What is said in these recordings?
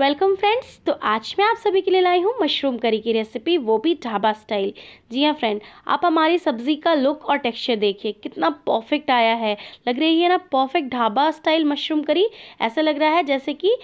welcome friends तो आज मैं आप सभी के लिए लाई हूँ मशरूम करी की रेसिपी वो भी ढाबा स्टाइल जी हाँ फ्रेंड आप हमारी सब्ज़ी का लुक और टेक्सचर देखिए कितना परफेक्ट आया है लग रही है ना परफेक्ट ढाबा स्टाइल मशरूम करी ऐसा लग रहा है जैसे कि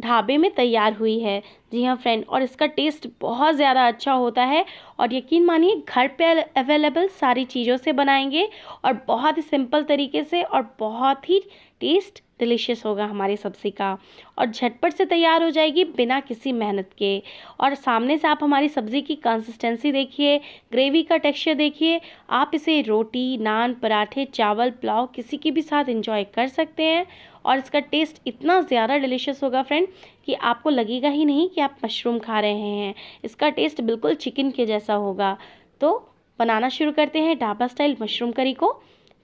ढाबे में तैयार हुई है जी हाँ फ्रेंड और इसका टेस्ट बहुत ज़्यादा अच्छा होता है और यकीन मानिए घर पे अवेलेबल सारी चीज़ों से बनाएंगे और बहुत ही सिंपल तरीके से और बहुत ही टेस्ट डिलीशियस होगा हमारी सब्ज़ी का और झटपट से तैयार हो जाएगी बिना किसी मेहनत के और सामने से आप हमारी सब्ज़ी की कंसिस्टेंसी देखिए ग्रेवी का टेक्सचर देखिए आप इसे रोटी नान पराठे चावल पुलाव किसी के भी साथ इंजॉय कर सकते हैं और इसका टेस्ट इतना ज़्यादा डिलीशियस होगा फ्रेंड कि आपको लगेगा ही नहीं कि आप मशरूम खा रहे हैं इसका टेस्ट बिल्कुल चिकन के जैसा होगा तो बनाना शुरू करते हैं ढाबा स्टाइल मशरूम करी को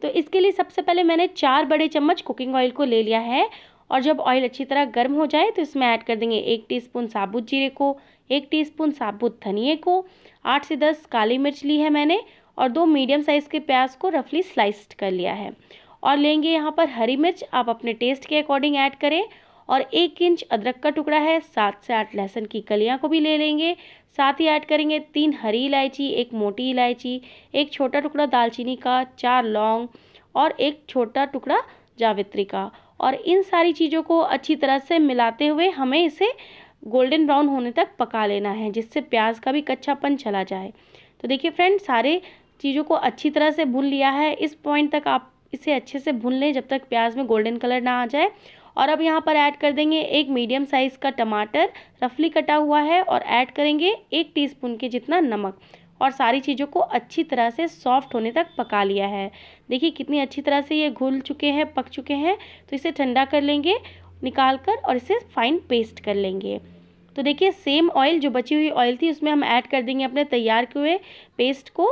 तो इसके लिए सबसे पहले मैंने चार बड़े चम्मच कुकिंग ऑयल को ले लिया है और जब ऑयल अच्छी तरह गर्म हो जाए तो इसमें ऐड कर देंगे एक टीस्पून साबुत जीरे को एक टीस्पून साबुत धनिए को आठ से दस काली मिर्च ली है मैंने और दो मीडियम साइज़ के प्याज को रफली स्लाइस्ड कर लिया है और लेंगे यहाँ पर हरी मिर्च आप अपने टेस्ट के अकॉर्डिंग ऐड करें और एक इंच अदरक का टुकड़ा है सात से आठ लहसुन की कलियां को भी ले लेंगे साथ ही ऐड करेंगे तीन हरी इलायची एक मोटी इलायची एक छोटा टुकड़ा दालचीनी का चार लौंग और एक छोटा टुकड़ा जावित्री का और इन सारी चीज़ों को अच्छी तरह से मिलाते हुए हमें इसे गोल्डन ब्राउन होने तक पका लेना है जिससे प्याज का भी कच्चापन चला जाए तो देखिए फ्रेंड सारे चीज़ों को अच्छी तरह से भून लिया है इस पॉइंट तक आप इसे अच्छे से भून लें जब तक प्याज में गोल्डन कलर ना आ जाए और अब यहाँ पर ऐड कर देंगे एक मीडियम साइज़ का टमाटर रफली कटा हुआ है और ऐड करेंगे एक टीस्पून के जितना नमक और सारी चीज़ों को अच्छी तरह से सॉफ्ट होने तक पका लिया है देखिए कितनी अच्छी तरह से ये घुल चुके हैं पक चुके हैं तो इसे ठंडा कर लेंगे निकाल कर और इसे फाइन पेस्ट कर लेंगे तो देखिए सेम ऑयल जो बची हुई ऑयल थी उसमें हम ऐड कर देंगे अपने तैयार किए पेस्ट को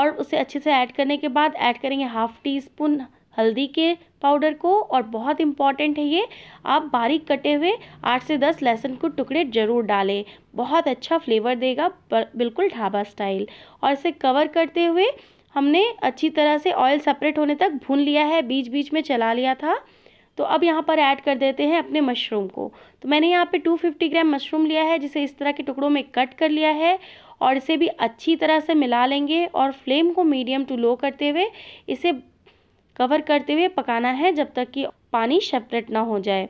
और उसे अच्छे से ऐड करने के बाद ऐड करेंगे हाफ़ टी स्पून हल्दी के पाउडर को और बहुत इम्पॉर्टेंट है ये आप बारीक कटे हुए आठ से दस लहसुन को टुकड़े ज़रूर डालें बहुत अच्छा फ्लेवर देगा बिल्कुल ढाबा स्टाइल और इसे कवर करते हुए हमने अच्छी तरह से ऑयल सेपरेट होने तक भून लिया है बीच बीच में चला लिया था तो अब यहाँ पर ऐड कर देते हैं अपने मशरूम को तो मैंने यहाँ पे 250 ग्राम मशरूम लिया है जिसे इस तरह के टुकड़ों में कट कर लिया है और इसे भी अच्छी तरह से मिला लेंगे और फ्लेम को मीडियम टू लो करते हुए इसे कवर करते हुए पकाना है जब तक कि पानी सेपरेट ना हो जाए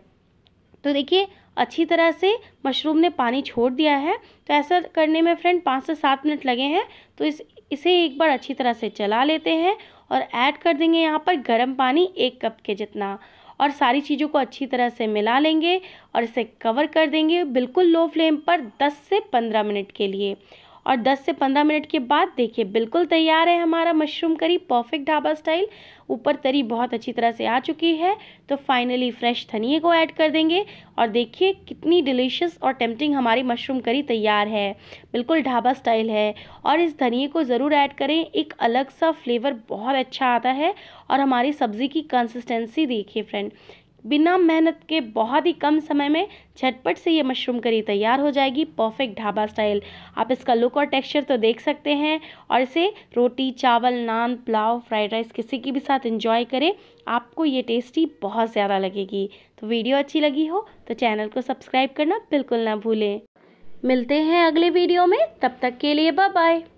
तो देखिए अच्छी तरह से मशरूम ने पानी छोड़ दिया है तो ऐसा करने में फ्रेंड पाँच से सात मिनट लगे हैं तो इस इसे एक बार अच्छी तरह से चला लेते हैं और ऐड कर देंगे यहाँ पर गर्म पानी एक कप के जितना और सारी चीज़ों को अच्छी तरह से मिला लेंगे और इसे कवर कर देंगे बिल्कुल लो फ्लेम पर 10 से 15 मिनट के लिए और 10 से 15 मिनट के बाद देखिए बिल्कुल तैयार है हमारा मशरूम करी परफेक्ट ढाबा स्टाइल ऊपर तरी बहुत अच्छी तरह से आ चुकी है तो फाइनली फ्रेश धनिए को ऐड कर देंगे और देखिए कितनी डिलीशियस और टेम्पटिंग हमारी मशरूम करी तैयार है बिल्कुल ढाबा स्टाइल है और इस धनिए को ज़रूर ऐड करें एक अलग सा फ्लेवर बहुत अच्छा आता है और हमारी सब्ज़ी की कंसिस्टेंसी देखिए फ्रेंड बिना मेहनत के बहुत ही कम समय में झटपट से ये मशरूम करी तैयार हो जाएगी परफेक्ट ढाबा स्टाइल आप इसका लुक और टेक्सचर तो देख सकते हैं और इसे रोटी चावल नान पुलाव फ्राइड राइस किसी के भी साथ इंजॉय करें आपको ये टेस्टी बहुत ज़्यादा लगेगी तो वीडियो अच्छी लगी हो तो चैनल को सब्सक्राइब करना बिल्कुल ना भूलें मिलते हैं अगले वीडियो में तब तक के लिए बाय बाय